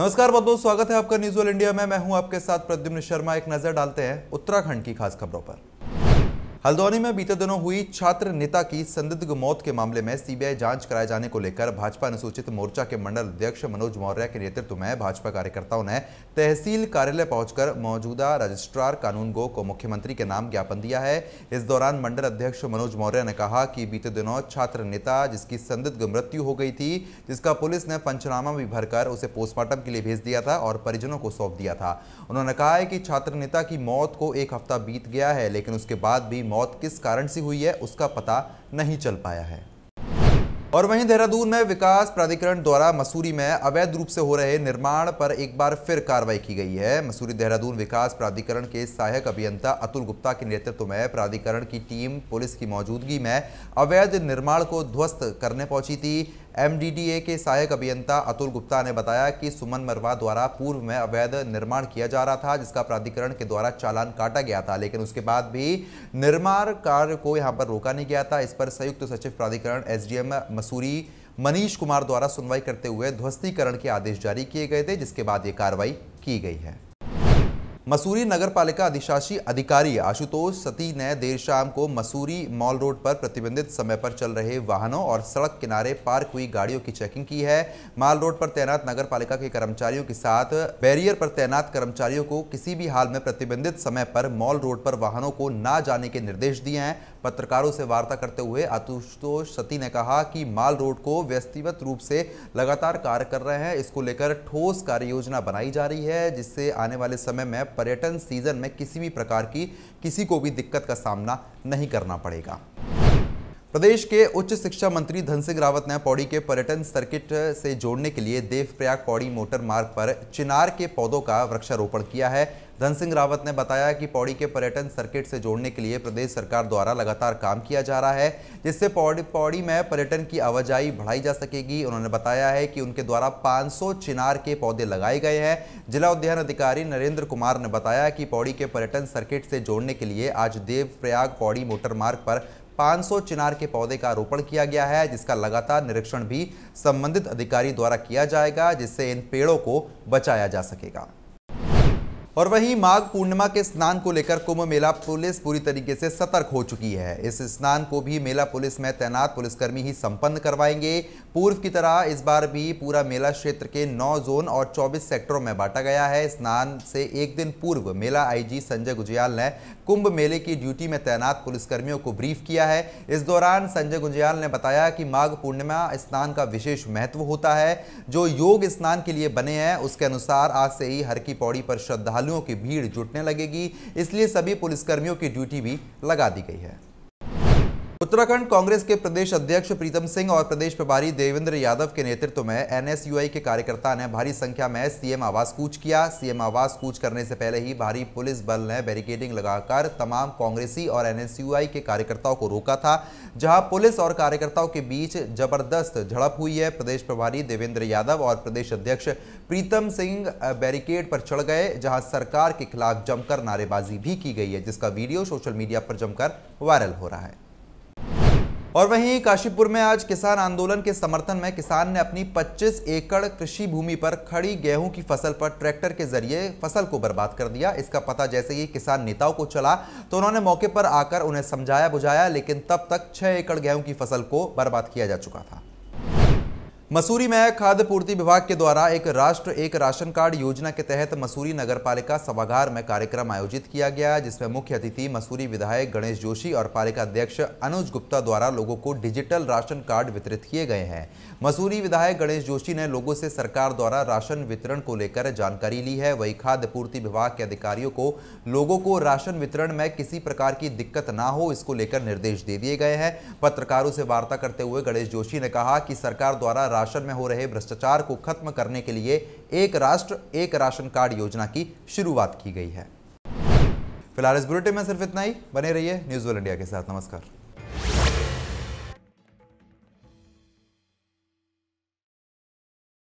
नमस्कार बहुत बहुत स्वागत है आपका न्यूज ऑल इंडिया में मैं हूं आपके साथ प्रद्युम्न शर्मा एक नजर डालते हैं उत्तराखंड की खास खबरों पर हल्द्वानी में बीते दिनों हुई छात्र नेता की संदिग्ध मौत के मामले में सीबीआई जांच कराए जाने को लेकर भाजपा अनुसूचित मोर्चा के मंडल अध्यक्ष मनोज मौर्य के नेतृत्व में भाजपा कार्यकर्ताओं ने तहसील कार्यालय पहुंचकर मौजूदा रजिस्ट्रार कानून गो को मुख्यमंत्री के नाम ज्ञापन दिया है इस दौरान मंडल अध्यक्ष मनोज मौर्य ने कहा कि बीते दिनों छात्र नेता जिसकी संदिग्ध मृत्यु हो गई थी जिसका पुलिस ने पंचनामा भी भरकर उसे पोस्टमार्टम के लिए भेज दिया था और परिजनों को सौंप दिया था उन्होंने कहा है कि छात्र नेता की मौत को एक हफ्ता बीत गया है लेकिन उसके बाद भी मौत किस कारण से हुई है उसका पता नहीं चल पाया है और वहीं देहरादून में विकास प्राधिकरण द्वारा मसूरी में अवैध रूप से हो रहे निर्माण पर एक बार फिर कार्रवाई की गई है मसूरी देहरादून विकास प्राधिकरण के सहायक अभियंता अतुल गुप्ता के नेतृत्व में प्राधिकरण की टीम पुलिस की मौजूदगी में अवैध निर्माण को ध्वस्त करने पहुंची थी एमडीडीए के सहायक अभियंता अतुल गुप्ता ने बताया कि सुमन मरवा द्वारा पूर्व में अवैध निर्माण किया जा रहा था जिसका प्राधिकरण के द्वारा चालान काटा गया था लेकिन उसके बाद भी निर्माण कार्य को यहां पर रोका नहीं गया था इस पर संयुक्त सचिव प्राधिकरण एसडीएम मसूरी मनीष कुमार द्वारा सुनवाई करते हुए ध्वस्तीकरण के आदेश जारी किए गए थे जिसके बाद ये कार्रवाई की गई है मसूरी नगर पालिका अधिशासी अधिकारी आशुतोष सती ने देर शाम को मसूरी मॉल रोड पर प्रतिबंधित समय पर चल रहे वाहनों और सड़क किनारे पार्क हुई गाड़ियों की चेकिंग की है माल रोड पर तैनात नगर पालिका के कर्मचारियों के साथ बैरियर पर तैनात कर्मचारियों को किसी भी हाल में प्रतिबंधित समय पर मॉल रोड पर वाहनों को ना जाने के निर्देश दिए हैं पत्रकारों से वार्ता करते हुए आतुतोष सती ने कहा कि माल रोड को व्यस्तिवत रूप से लगातार कार्य कर रहे हैं इसको लेकर ठोस कार्य योजना बनाई जा रही है जिससे आने वाले समय में पर्यटन सीजन में किसी भी प्रकार की किसी को भी दिक्कत का सामना नहीं करना पड़ेगा प्रदेश के उच्च शिक्षा मंत्री धन सिंह रावत ने पौड़ी के पर्यटन सर्किट से जोड़ने के लिए देवप्रयाग पौड़ी मोटर मार्ग पर चिनार के पौधों का वृक्षारोपण किया है धन सिंह रावत ने बताया कि पौड़ी के पर्यटन सर्किट से जोड़ने के लिए प्रदेश सरकार द्वारा लगातार काम किया जा रहा है जिससे पौड़ी पौड़ी में पर्यटन की आवाजाही बढ़ाई जा सकेगी उन्होंने बताया है कि उनके द्वारा 500 चिनार के पौधे लगाए गए हैं जिला उद्यान अधिकारी नरेंद्र कुमार ने बताया कि पौड़ी के पर्यटन सर्किट से जोड़ने के लिए आज देवप्रयाग पौड़ी मोटर मार्ग पर 500 चिनार के पौधे का रोपण किया गया है जिसका लगातार निरीक्षण भी संबंधित अधिकारी द्वारा किया जाएगा जिससे इन पेड़ों को बचाया जा सकेगा और वहीं माघ पूर्णिमा के स्नान को लेकर कुंभ मेला पुलिस पूरी तरीके से सतर्क हो चुकी है इस स्नान को भी मेला पुलिस में तैनात पुलिसकर्मी ही संपन्न करवाएंगे पूर्व की तरह इस बार भी पूरा मेला क्षेत्र के 9 जोन और 24 सेक्टरों में बांटा गया है स्नान से एक दिन पूर्व मेला आईजी संजय गुजयाल ने कुंभ मेले की ड्यूटी में तैनात पुलिसकर्मियों को ब्रीफ किया है इस दौरान संजय गुंजयाल ने बताया कि माघ पूर्णिमा स्नान का विशेष महत्व होता है जो योग स्नान के लिए बने हैं उसके अनुसार आज से ही हर की पौड़ी पर श्रद्धालु वाहनों की भीड़ जुटने लगेगी इसलिए सभी पुलिसकर्मियों की ड्यूटी भी लगा दी गई है उत्तराखंड कांग्रेस के प्रदेश अध्यक्ष प्रीतम सिंह और प्रदेश प्रभारी देवेंद्र यादव के नेतृत्व में एनएसयूआई के कार्यकर्ता ने भारी संख्या में सीएम आवास कूच किया सीएम आवास कूच करने से पहले ही भारी पुलिस बल ने बैरिकेडिंग लगाकर तमाम कांग्रेसी और एनएसयूआई के कार्यकर्ताओं को रोका था जहां पुलिस और कार्यकर्ताओं के बीच जबरदस्त झड़प हुई है प्रदेश प्रभारी देवेंद्र यादव और प्रदेश अध्यक्ष प्रीतम सिंह बैरिकेड पर चढ़ गए जहाँ सरकार के खिलाफ जमकर नारेबाजी भी की गई है जिसका वीडियो सोशल मीडिया पर जमकर वायरल हो रहा है और वहीं काशीपुर में आज किसान आंदोलन के समर्थन में किसान ने अपनी 25 एकड़ कृषि भूमि पर खड़ी गेहूं की फसल पर ट्रैक्टर के जरिए फसल को बर्बाद कर दिया इसका पता जैसे ही किसान नेताओं को चला तो उन्होंने मौके पर आकर उन्हें समझाया बुझाया लेकिन तब तक छः एकड़ गेहूं की फसल को बर्बाद किया जा चुका था मसूरी में खाद्य पूर्ति विभाग के द्वारा एक राष्ट्र एक राशन कार्ड योजना के तहत मसूरी नगर पालिका सभागार में कार्यक्रम आयोजित किया गया जिसमें मुख्य अतिथि मसूरी विधायक गणेश जोशी और पालिका अध्यक्ष अनुज गुप्ता द्वारा लोगों को डिजिटल राशन कार्ड वितरित किए गए हैं मसूरी विधायक गणेश जोशी ने लोगों से सरकार द्वारा राशन वितरण को लेकर जानकारी ली है वही खाद्य पूर्ति विभाग के अधिकारियों को लोगों को राशन वितरण में किसी प्रकार की दिक्कत ना हो इसको लेकर निर्देश दे दिए गए हैं पत्रकारों से वार्ता करते हुए गणेश जोशी ने कहा कि सरकार द्वारा राशन में हो रहे भ्रष्टाचार को खत्म करने के लिए एक राष्ट्र एक राशन कार्ड योजना की शुरुआत की गई है फिलहाल इस बुलेटिन में सिर्फ इतना ही बने रहिए न्यूज़ वर्ल्ड इंडिया के साथ नमस्कार